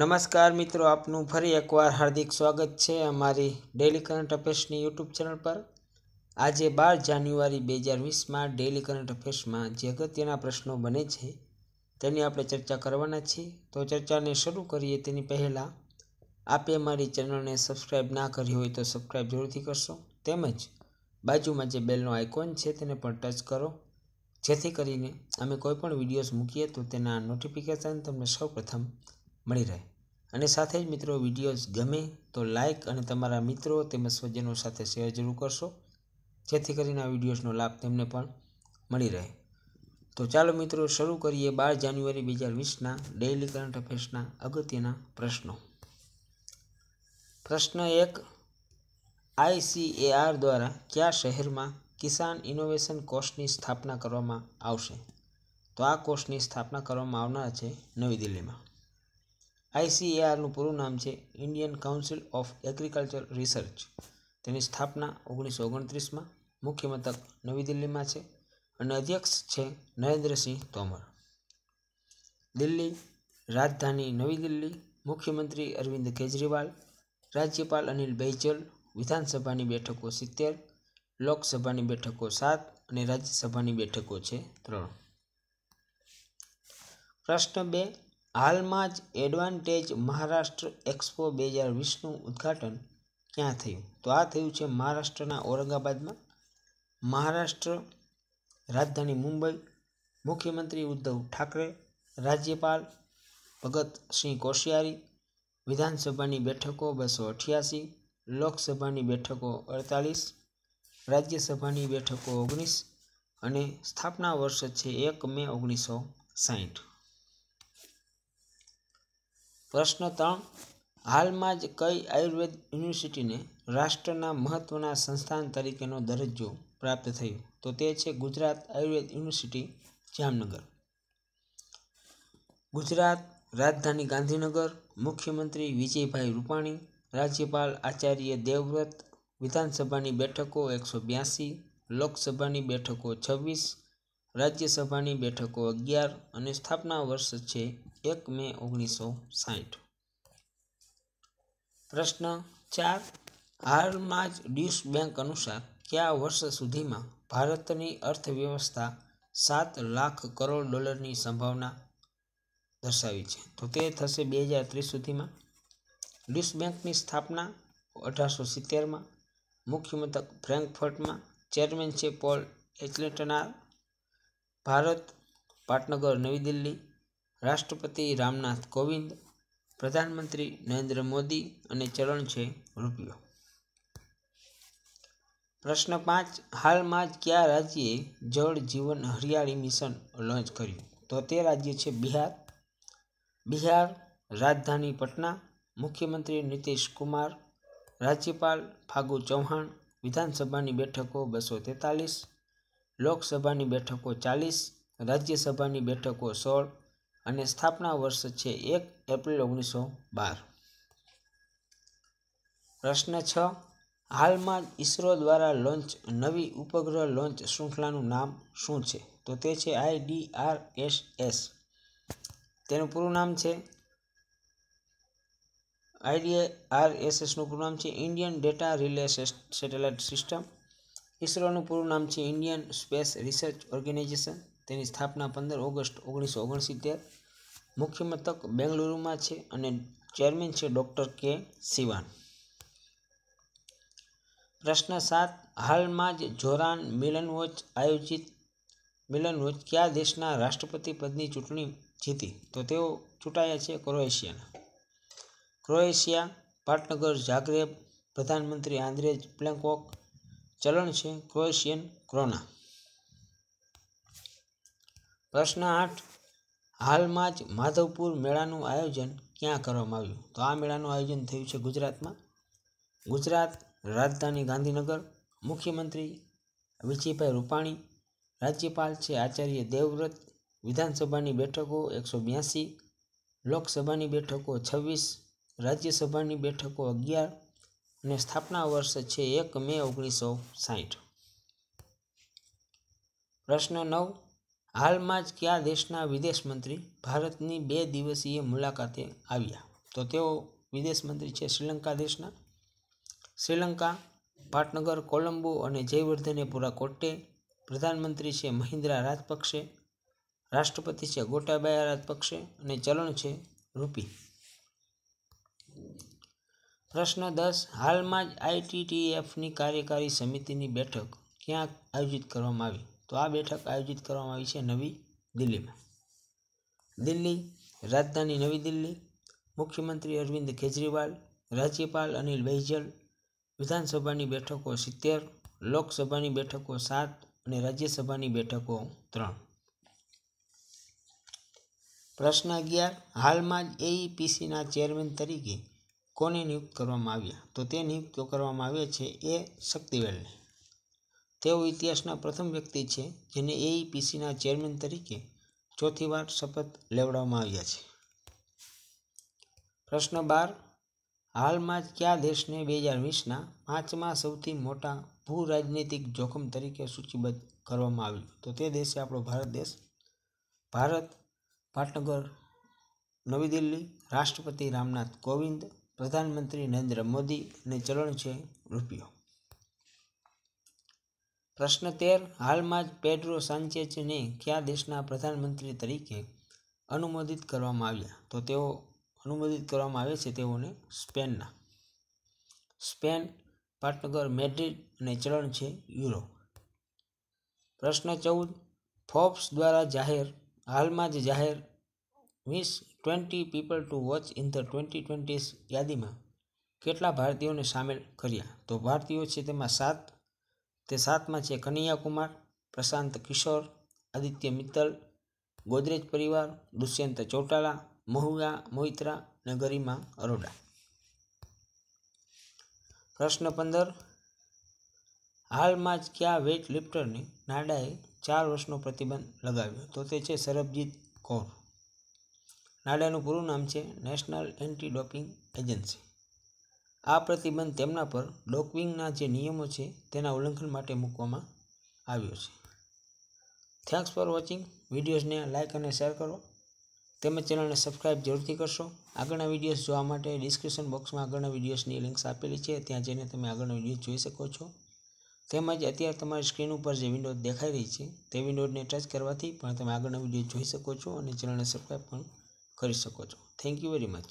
નમસ્કાર મિત્રો આપનું ફરી એકવાર હાર્દિક સ્વાગત છે અમારી ડેલી કરંટ અફેર્સની યુટ્યુબ ચેનલ પર આજે બાર જાન્યુઆરી બે હજાર વીસમાં ડેલી કરંટ અફેર્સમાં જે અગત્યના પ્રશ્નો બને છે તેની આપણે ચર્ચા કરવાના છીએ તો ચર્ચાને શરૂ કરીએ તેની પહેલાં આપે અમારી ચેનલને સબસ્ક્રાઈબ ના કરી હોય તો સબસ્ક્રાઈબ જરૂરથી કરશો તેમજ બાજુમાં જે બેલનો આઇકોન છે તેને પણ ટચ કરો જેથી કરીને અમે કોઈપણ વિડીયોઝ મૂકીએ તો તેના નોટિફિકેશન તમને સૌપ્રથમ મળી રહે અને સાથે જ મિત્રો વિડીયોઝ ગમે તો લાઇક અને તમારા મિત્રો તેમજ સ્વજનો સાથે શેર જરૂર કરશો જેથી કરીને આ વિડીયોઝનો લાભ તેમને પણ મળી રહે તો ચાલો મિત્રો શરૂ કરીએ બાર જાન્યુઆરી બે હજાર વીસના ડેઇલી કરંટ અફેર્સના અગત્યના પ્રશ્નો પ્રશ્ન એક આઈસીએઆર દ્વારા કયા શહેરમાં કિસાન ઇનોવેશન કોર્સની સ્થાપના કરવામાં આવશે તો આ કોર્સની સ્થાપના કરવામાં આવનાર છે નવી દિલ્હીમાં આઈસીએઆરનું પૂરું નામ છે Indian council of agriculture research તેની સ્થાપના ઓગણીસો ઓગણત્રીસમાં મુખ્ય મથક નવી દિલ્હીમાં છે અને અધ્યક્ષ છે નરેન્દ્રસિંહ તોમર દિલ્હી રાજધાની નવી દિલ્હી મુખ્યમંત્રી અરવિંદ કેજરીવાલ રાજ્યપાલ અનિલ બૈજલ વિધાનસભાની બેઠકો સિત્તેર લોકસભાની બેઠકો સાત અને રાજ્યસભાની બેઠકો છે ત્રણ પ્રશ્ન બે હાલમાં જ એડવાન્ટેજ મહારાષ્ટ્ર એક્સપો બે હજાર વીસનું ઉદ્ઘાટન ક્યાં થયું તો આ થયું છે મહારાષ્ટ્રના ઔરંગાબાદમાં મહારાષ્ટ્ર રાજધાની મુંબઈ મુખ્યમંત્રી ઉદ્ધવ ઠાકરે રાજ્યપાલ ભગતસિંહ કોશિયારી વિધાનસભાની બેઠકો બસો અઠ્યાસી લોકસભાની બેઠકો અડતાલીસ રાજ્યસભાની બેઠકો ઓગણીસ અને સ્થાપના વર્ષ છે એક મે ઓગણીસો સાઠ પ્રશ્ન ત્રણ હાલમાં જ કઈ આયુર્વેદ યુનિવર્સિટીને રાષ્ટ્રના મહત્ત્વના સંસ્થાન તરીકેનો દરજ્જો પ્રાપ્ત થયો તો તે છે ગુજરાત આયુર્વેદ યુનિવર્સિટી જામનગર ગુજરાત રાજધાની ગાંધીનગર મુખ્યમંત્રી વિજયભાઈ રૂપાણી રાજ્યપાલ આચાર્ય દેવવ્રત વિધાનસભાની બેઠકો એકસો બ્યાસી લોકસભાની બેઠકો છવ્વીસ રાજ્યસભાની બેઠકો અગિયાર અને સ્થાપના વર્ષ છે એક મે ઓગણીસો સાઠ પ્રશ્ન ચાર હાલમાં જ ડ્યુસ બેંક અનુસાર કયા વર્ષ સુધીમાં ભારતની અર્થવ્યવસ્થા સાત લાખ કરોડ ડોલરની સંભાવના દર્શાવી છે તો તે થશે બે હજાર ત્રીસ સુધીમાં ડ્યુસ બેંકની સ્થાપના અઢારસો સિત્તેરમાં મુખ્ય મથક ફ્રેન્કફર્ટમાં ચેરમેન છે પોલ એટલેટનાર ભારત પાટનગર નવી દિલ્હી રાષ્ટ્રપતિ રામનાથ કોવિંદ પ્રધાનમંત્રી નરેન્દ્ર મોદી અને ચલણ છે રૂપિયો પ્રશ્ન પાંચ હાલમાં જ કયા રાજ્યે જળ જીવન હરિયાળી મિશન લોન્ચ કર્યું તો તે રાજ્ય છે બિહાર બિહાર રાજધાની પટના મુખ્યમંત્રી નીતિશ કુમાર રાજ્યપાલ ફાગુ ચૌહાણ વિધાનસભાની બેઠકો બસો તેતાલીસ લોકસભાની બેઠકો ચાલીસ રાજ્યસભાની બેઠકો સોળ અને સ્થાપના વર્ષ છે એક એપ્રિલ ઓગણીસો બાર પ્રશ્ન છ હાલમાં ઇસરો દ્વારા લોન્ચ નવી ઉપગ્રહ લોન્ચ શૃંખલાનું નામ શું છે તો તે છે એસ એસ તેનું પૂરું નામ છે એસ એસનું પૂરું નામ છે Indian data relay satellite system ઇસરોનું પૂરું નામ છે ઇન્ડિયન સ્પેસ રિસર્ચ ઓર્ગેનાઇઝેશન તેની સ્થાપના પંદર ઓગસ્ટ ઓગણીસો ઓગણસિત્તેર મુખ્ય મથક બેંગલુરુમાં છે અને ચેરમેન છે ડૉક્ટર કે સિવાન પ્રશ્ન સાત હાલમાં જ જોરાન મિલન વોચ આયોજિત મિલન વોચ કયા દેશના રાષ્ટ્રપતિ પદની ચૂંટણી જીતી તો તેઓ ચૂંટાયા છે ક્રોએશિયાના ક્રોએશિયા પાટનગર જાગ્રેબ પ્રધાનમંત્રી આંદ્રેજ પ્લેન્કોક ચલણ છે ક્રોએશિયન ક્રોના પ્રશ્ન આઠ હાલમાં જ માધવપુર મેળાનું આયોજન ક્યાં કરવામાં આવ્યું તો આ મેળાનું આયોજન થયું છે ગુજરાતમાં ગુજરાત રાજધાની ગાંધીનગર મુખ્યમંત્રી વિજયભાઈ રૂપાણી રાજ્યપાલ છે આચાર્ય દેવવ્રત વિધાનસભાની બેઠકો એકસો બ્યાસી લોકસભાની બેઠકો છવ્વીસ રાજ્યસભાની બેઠકો અગિયાર ને સ્થાપના વર્ષ છે એક મે ઓગણીસો સાહીઠ પ્રશ્ન નવ હાલમાં જ કયા દેશના વિદેશ મંત્રી ભારતની બે દિવસીય મુલાકાતે આવ્યા તો તેઓ વિદેશ મંત્રી છે શ્રીલંકા દેશના શ્રીલંકા પાટનગર કોલંબો અને જયવર્ધને પુરા કોટ્ટે પ્રધાનમંત્રી છે મહિન્દ્રા રાજપક્ષે રાષ્ટ્રપતિ છે ગોટાબાયા રાજપક્ષે અને ચલણ છે રૂપી પ્રશ્ન દસ હાલમાં જ આઈટીટીએફની કાર્યકારી સમિતિની બેઠક ક્યાં આયોજિત કરવામાં આવી તો આ બેઠક આયોજિત કરવામાં આવી છે નવી દિલ્હીમાં દિલ્હી રાજધાની નવી દિલ્હી મુખ્યમંત્રી અરવિંદ કેજરીવાલ રાજ્યપાલ અનિલ બૈજલ વિધાનસભાની બેઠકો સિત્તેર લોકસભાની બેઠકો સાત અને રાજ્યસભાની બેઠકો ત્રણ પ્રશ્ન અગિયાર હાલમાં જ એઈપીસીના ચેરમેન તરીકે કોને નિયુક્ત કરવામાં આવ્યા તો તે નિયુક્ત કરવામાં આવે છે એ શક્તિવેલને તેઓ ઇતિહાસના પ્રથમ વ્યક્તિ છે જેને એઈપીસીના e ચેરમેન તરીકે ચોથી વાર શપથ લેવડાવવામાં આવ્યા છે પ્રશ્ન બાર હાલમાં જ કયા દેશને બે હજાર વીસના પાંચમાં સૌથી મોટા ભૂ રાજનૈતિક જોખમ તરીકે સૂચિબદ્ધ કરવામાં આવ્યું તો તે દેશે આપણો ભારત દેશ ભારત પાટનગર નવી દિલ્હી રાષ્ટ્રપતિ રામનાથ કોવિંદ પ્રધાનમંત્રી નરેન્દ્ર મોદી અને ચલણ છે રૂપિયો પ્રશ્ન તેર હાલમાં જ પેડ્રો સાંચેચને કયા દેશના પ્રધાનમંત્રી તરીકે અનુમોદિત કરવામાં આવ્યા તો તેઓ અનુમોદિત કરવામાં આવે છે તેઓને સ્પેનના સ્પેન પાટનગર મેડ્રિડ અને ચલણ છે યુરો પ્રશ્ન ચૌદ ફોર્બ્સ દ્વારા જાહેર હાલમાં જ જાહેર વીસ twenty people to watch in the twenty twenties યાદીમાં કેટલા ભારતીયોને સામેલ કર્યા તો ભારતીયો છે તેમાં સાત તે સાતમાં છે કનૈયાકુમાર પ્રશાંત કિશોર આદિત્ય મિત્તલ ગોદરેજ પરિવાર દુષ્યંત ચોટાલા મહુયા મોહિત્રા અને ગરિમા અરોડા પ્રશ્ન પંદર હાલમાં જ કયા વેઇટ લિફ્ટરને નાડાએ ચાર વર્ષનો પ્રતિબંધ લગાવ્યો તો તે છે સરબજીત કૌર નાડાનું પૂરું નામ છે નેશનલ એન્ટી ડોપિંગ એજન્સી આ પ્રતિબંધ તેમના પર ડોપિંગના જે નિયમો છે તેના ઉલ્લંઘન માટે મૂકવામાં આવ્યો છે થેન્ક્સ ફોર વોચિંગ વિડીયોઝને લાઇક અને શેર કરો તેમજ ચેનલને સબસ્ક્રાઇબ જરૂરથી કરશો આગળના વિડીયોઝ જોવા માટે ડિસ્ક્રિપ્શન બોક્સમાં આગળના વિડીયોઝની લિંક્સ આપેલી છે ત્યાં જઈને તમે આગળનો વિડીયો જોઈ શકો છો તેમજ અત્યારે તમારી સ્ક્રીન ઉપર જે વિન્ડો દેખાઈ રહી છે તે વિન્ડોને ટચ કરવાથી પણ તમે આગળનો વિડીયો જોઈ શકો છો અને ચેનલને સબસ્ક્રાઇબ પણ કરી શકો છો થેન્ક યુ વેરી મચ